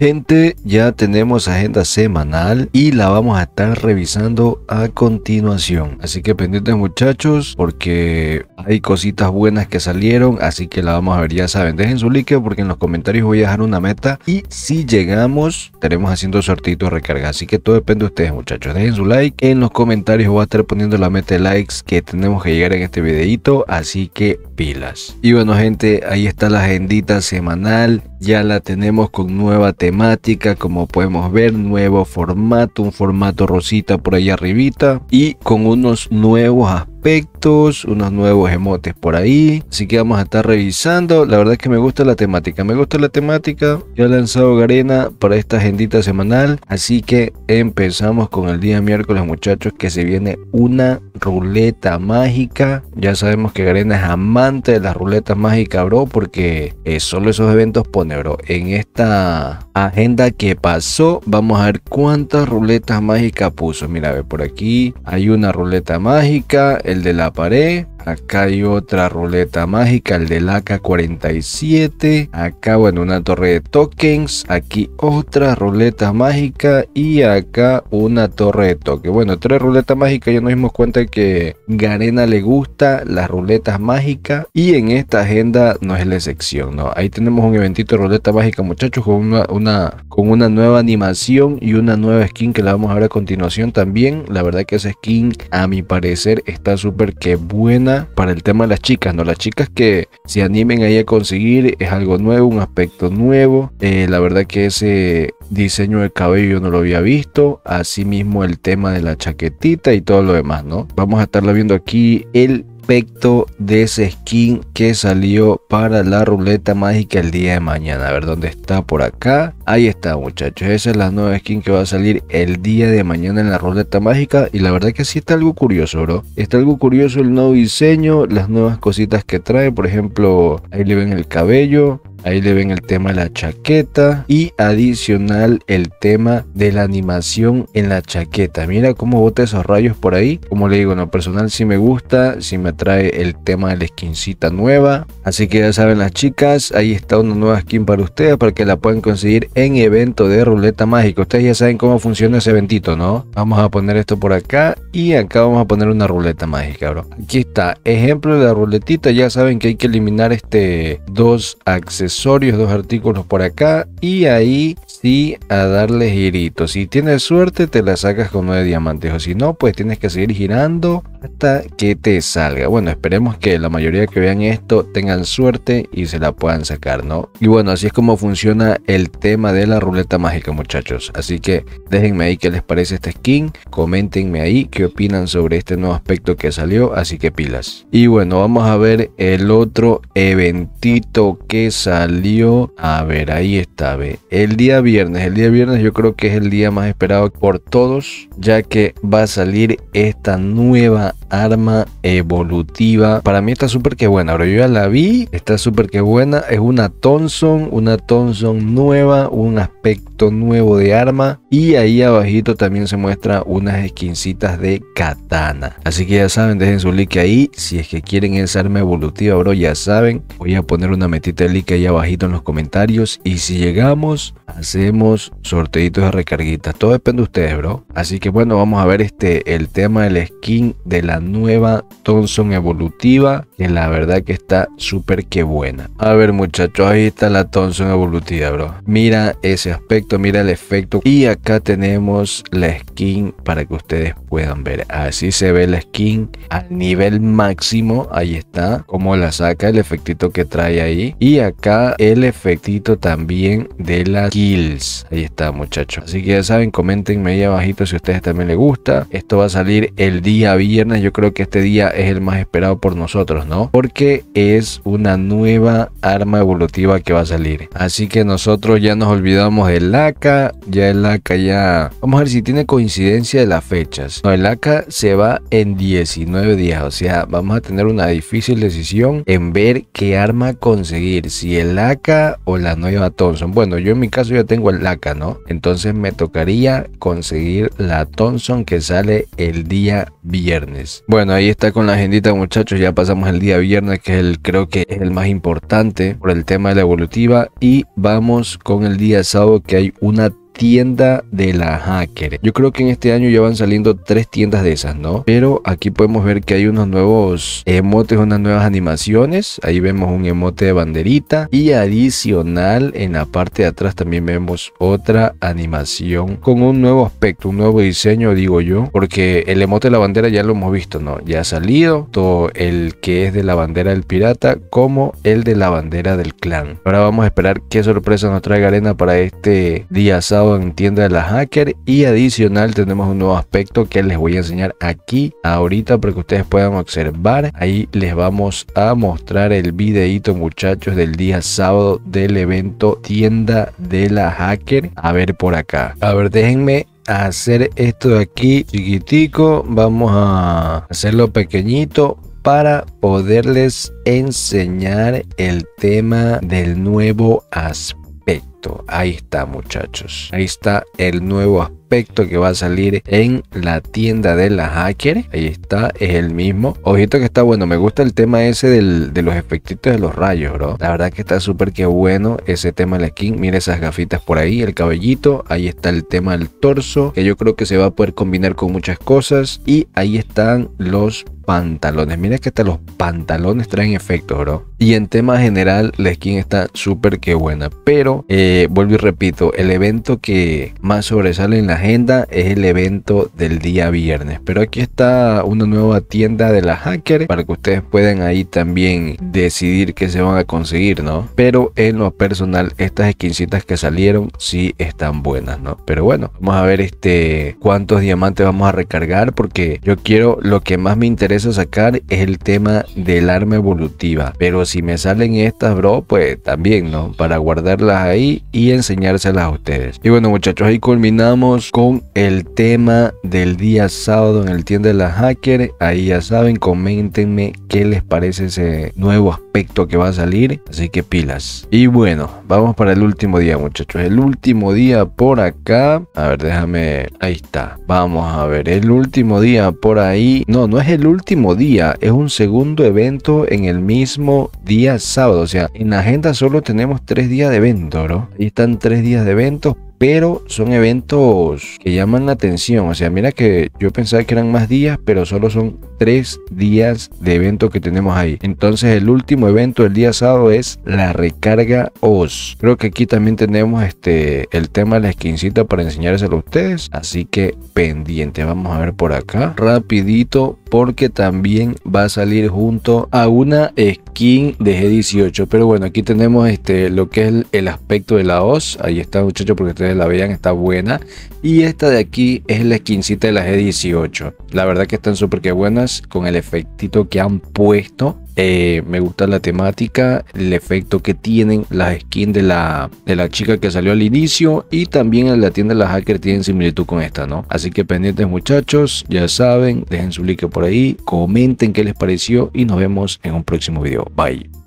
Gente, ya tenemos agenda semanal y la vamos a estar revisando a continuación. Así que pendientes muchachos porque hay cositas buenas que salieron, así que la vamos a ver, ya saben. Dejen su like porque en los comentarios voy a dejar una meta y si llegamos estaremos haciendo de recarga. Así que todo depende de ustedes muchachos. Dejen su like, en los comentarios voy a estar poniendo la meta de likes que tenemos que llegar en este videito, así que pilas. Y bueno gente, ahí está la agendita semanal, ya la tenemos con nueva temática, como podemos ver, nuevo formato, un formato rosita por ahí arribita y con unos nuevos aspectos unos nuevos emotes por ahí. Así que vamos a estar revisando. La verdad es que me gusta la temática. Me gusta la temática. Ya he lanzado Garena para esta agendita semanal. Así que empezamos con el día miércoles, muchachos, que se viene una ruleta mágica. Ya sabemos que Garena es amante de las ruletas mágicas, bro, porque eh, solo esos eventos pone, bro. En esta agenda que pasó, vamos a ver cuántas ruletas mágicas puso. Mira, ve por aquí hay una ruleta mágica, el de la ပါတယ်။ Acá hay otra ruleta mágica, el del AK-47. Acá, bueno, una torre de tokens. Aquí otra ruleta mágica y acá una torre de toque. Bueno, tres ruletas mágicas. Ya nos dimos cuenta que Garena le gusta las ruletas mágicas y en esta agenda no es la excepción, ¿no? Ahí tenemos un eventito de ruleta mágica, muchachos, con con una nueva animación y una nueva skin que la vamos a ver a continuación también. La verdad que esa skin, a mi parecer, está súper que buena para el tema de las chicas, ¿no? Las chicas que se animen ahí a conseguir es algo nuevo, un aspecto nuevo. Eh, la verdad que ese diseño de cabello no lo había visto. Asimismo el tema de la chaquetita y todo lo demás, ¿no? Vamos a estarlo viendo aquí el de ese skin que salió para la ruleta mágica el día de mañana. A ver dónde está por acá. Ahí está muchachos. Esa es la nueva skin que va a salir el día de mañana en la ruleta mágica. Y la verdad que sí está algo curioso, bro. Está algo curioso el nuevo diseño, las nuevas cositas que trae. Por ejemplo, ahí le ven el cabello. Ahí le ven el tema de la chaqueta y adicional el tema de la animación en la chaqueta. Mira cómo bota esos rayos por ahí. Como le digo, en lo personal si me gusta, si me atrae el tema de la skincita nueva. Así que ya saben las chicas, ahí está una nueva skin para ustedes para que la puedan conseguir en evento de ruleta mágica. Ustedes ya saben cómo funciona ese eventito, ¿no? Vamos a poner esto por acá y acá vamos a poner una ruleta mágica, bro. Aquí está, ejemplo de la ruletita. Ya saben que hay que eliminar este dos accesorios accesorios, dos artículos por acá y ahí sí a darle Girito, Si tienes suerte te la sacas con nueve diamantes o si no pues tienes que seguir girando hasta que te salga. Bueno, esperemos que la mayoría que vean esto tengan suerte y se la puedan sacar, ¿no? Y bueno, así es como funciona el tema de la ruleta mágica, muchachos. Así que déjenme ahí qué les parece esta skin, coméntenme ahí qué opinan sobre este nuevo aspecto que salió, así que pilas. Y bueno, vamos a ver el otro eventito que salió a ver, ahí está, ve. El día viernes, el día viernes yo creo que es el día más esperado por todos, ya que va a salir esta nueva arma evolutiva. Para mí está súper que buena, pero yo ya la vi, está súper que buena. Es una Thompson, una Thompson nueva, un aspecto nuevo de arma. Y ahí abajito también se muestra unas esquincitas de katana. Así que ya saben, dejen su like ahí. Si es que quieren esa arma evolutiva, bro, ya saben. Voy a poner una metita de like ahí abajito en los comentarios. Y si llegamos, hacemos sorteitos de recarguitas. Todo depende de ustedes, bro. Así que bueno, vamos a ver este el tema del skin de la nueva Thompson evolutiva. Que la verdad que está súper que buena. A ver, muchachos, ahí está la Thompson evolutiva, bro. Mira ese aspecto, mira el efecto. Y acá tenemos la skin para que ustedes puedan ver. Así se ve la skin al nivel máximo. Ahí está, como la saca, el efectito que trae ahí. Y acá el efectito también de las kills. Ahí está, muchachos. Así que ya saben, comentenme ahí abajito si a ustedes también les gusta. Esto va a salir el día viernes. Yo creo que este día es el más esperado por nosotros, ¿no? Porque es una nueva arma evolutiva que va a salir. Así que nosotros ya nos olvidamos del laca Ya el AK ya... Vamos a ver si tiene coincidencia de las fechas. No, el AK se va en 19 días. O sea, vamos a tener una difícil decisión en ver qué arma conseguir. Si el Laca o la nueva Thompson. Bueno, yo en mi caso ya tengo el Laca, ¿no? Entonces me tocaría conseguir la Thompson que sale el día viernes. Bueno, ahí está con la agendita, muchachos. Ya pasamos el día viernes, que es el creo que es el más importante por el tema de la evolutiva. Y vamos con el día sábado, que hay una tienda de la hacker. Yo creo que en este año ya van saliendo tres tiendas de esas, ¿no? Pero aquí podemos ver que hay unos nuevos emotes, unas nuevas animaciones. Ahí vemos un emote de banderita y adicional en la parte de atrás también vemos otra animación con un nuevo aspecto, un nuevo diseño, digo yo, porque el emote de la bandera ya lo hemos visto, ¿no? Ya ha salido todo el que es de la bandera del pirata como el de la bandera del clan. Ahora vamos a esperar qué sorpresa nos traiga Arena para este día sábado en tienda de la hacker y adicional tenemos un nuevo aspecto que les voy a enseñar aquí ahorita para que ustedes puedan observar ahí les vamos a mostrar el videito muchachos del día sábado del evento tienda de la hacker a ver por acá a ver déjenme hacer esto de aquí chiquitico vamos a hacerlo pequeñito para poderles enseñar el tema del nuevo aspecto ahí está muchachos. Ahí está el nuevo aspecto que va a salir en la tienda de la hacker. Ahí está, es el mismo. Ojito que está bueno. Me gusta el tema ese del, de los efectitos de los rayos, bro. La verdad que está súper que bueno ese tema de la skin. Mira esas gafitas por ahí, el cabellito. Ahí está el tema del torso, que yo creo que se va a poder combinar con muchas cosas. Y ahí están los pantalones. Mira que están los pantalones traen efectos, bro. Y en tema general, la skin está súper que buena. Pero, eh, vuelvo y repito, el evento que más sobresale en la agenda es el evento del día viernes. Pero aquí está una nueva tienda de la hacker para que ustedes puedan ahí también decidir qué se van a conseguir, ¿no? Pero en lo personal, estas esquincitas que salieron sí están buenas, ¿no? Pero bueno, vamos a ver este cuántos diamantes vamos a recargar porque yo quiero lo que más me interesa sacar es el tema del arma evolutiva. Pero si me salen estas, bro, pues también, ¿no? Para guardarlas ahí y enseñárselas a ustedes. Y bueno, muchachos, ahí culminamos con el tema del día sábado en el tienda de la hacker. Ahí ya saben, coméntenme qué les parece ese nuevo aspecto que va a salir. Así que pilas. Y bueno, vamos para el último día, muchachos. El último día por acá. A ver, déjame. Ahí está. Vamos a ver. El último día por ahí. No, no es el último día. Es un segundo evento en el mismo día sábado. O sea, en la agenda solo tenemos tres días de evento, ¿no? Y están tres días de evento pero son eventos que llaman la atención. O sea, mira que yo pensaba que eran más días, pero solo son tres días de evento que tenemos ahí. Entonces, el último evento del día sábado es la recarga OS. Creo que aquí también tenemos este el tema de la esquincita para enseñárselo a ustedes. Así que pendiente. Vamos a ver por acá. Rapidito porque también va a salir junto a una skin de G18. Pero bueno, aquí tenemos este, lo que es el, aspecto de la voz. Ahí está muchachos, porque ustedes la vean, está buena. Y esta de aquí es la skincita de la G18. La verdad que están súper que buenas con el efectito que han puesto. Eh, me gusta la temática, el efecto que tienen las skins de la, de la chica que salió al inicio y también en la tienda de la hacker tienen similitud con esta, ¿no? Así que pendientes muchachos, ya saben, dejen su like por ahí, comenten qué les pareció y nos vemos en un próximo video. Bye.